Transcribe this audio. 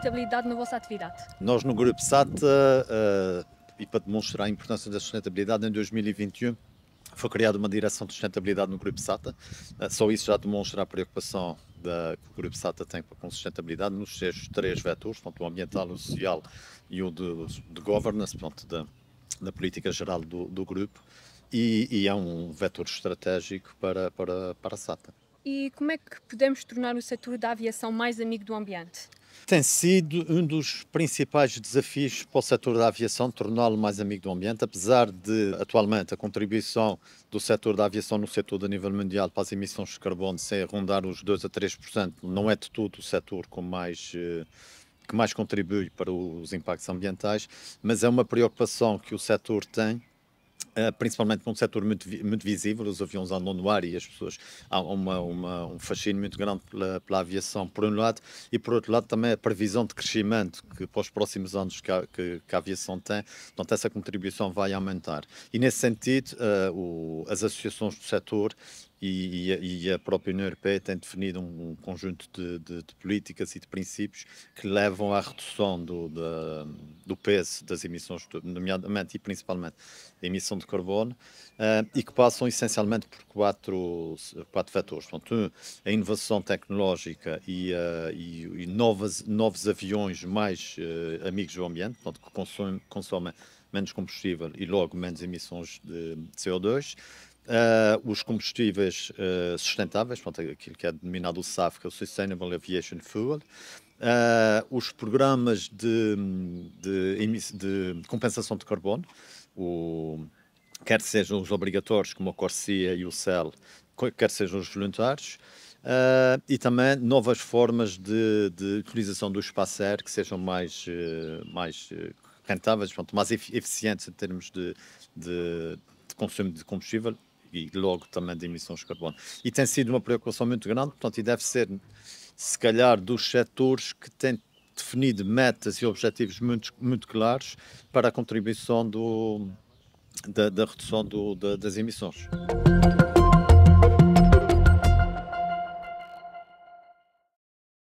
sustentabilidade na vossa atividade? Nós no Grupo Sata uh, eh, eh, e para demonstrar a importância da sustentabilidade, em 2021 foi criada uma direção de sustentabilidade no Grupo SATA. Eh, só isso já demonstra a preocupação da, que o Grupo SATA tem com a sustentabilidade nos seus três vetores, portanto, o ambiental, o social e o de, de governance, portanto, da, da política geral do, do grupo. E, e, é um vetor estratégico para, para, para a SATA. E como é que podemos tornar o setor da aviação mais amigo do ambiente? tem sido um dos principais desafios para o setor da aviação, torná-lo mais amigo do ambiente, apesar de, atualmente, a contribuição do setor da aviação no setor a nível mundial para as emissões de carbono ser rondar os 2 a 3%, não é de todo o setor com mais eh, que mais contribui para os impactos ambientais, mas é uma preocupação que o setor tem ah, principalmente num setor muito, muito visível, os aviões andam no ar e as pessoas há uma, uma, um fascínio muito grande pela, pela, aviação, por um lado, e por outro lado também a previsão de crescimento que para os próximos anos que a, que, que a aviação tem, portanto essa contribuição vai aumentar. E nesse sentido, uh, o, as associações do setor e, e, e, a própria União Europeia tem definido um, um conjunto de, de, de, políticas e de princípios que levam à redução do, da, do peso das emissões, nomeadamente e principalmente da emissão de carbono, uh, e que passam essencialmente por quatro, quatro vetores. Portanto, a inovação tecnológica e, uh, e, e novas, novos aviões mais uh, amigos do ambiente, portanto, que consomem, consomem menos combustível e logo menos emissões de CO2. Uh, os combustíveis uh, sustentáveis, pronto, aquilo que é denominado o SAF, que é o Sustainable Aviation Fuel, uh, os programas de, de, de, compensação de carbono, o, quer sejam os obrigatórios, como a Corsia e o CEL, quer sejam os voluntários, e também novas formas de, de, utilização do espaço aéreo que sejam mais, mais rentáveis, pronto, mais eficientes em termos de, de, de consumo de combustível e logo também de emissões de carbono. E tem sido uma preocupação muito grande, portanto, e deve ser, se calhar, dos setores que têm definido metas e objetivos muito, muito claros para a contribuição do, da, da redução do, da, das emissões.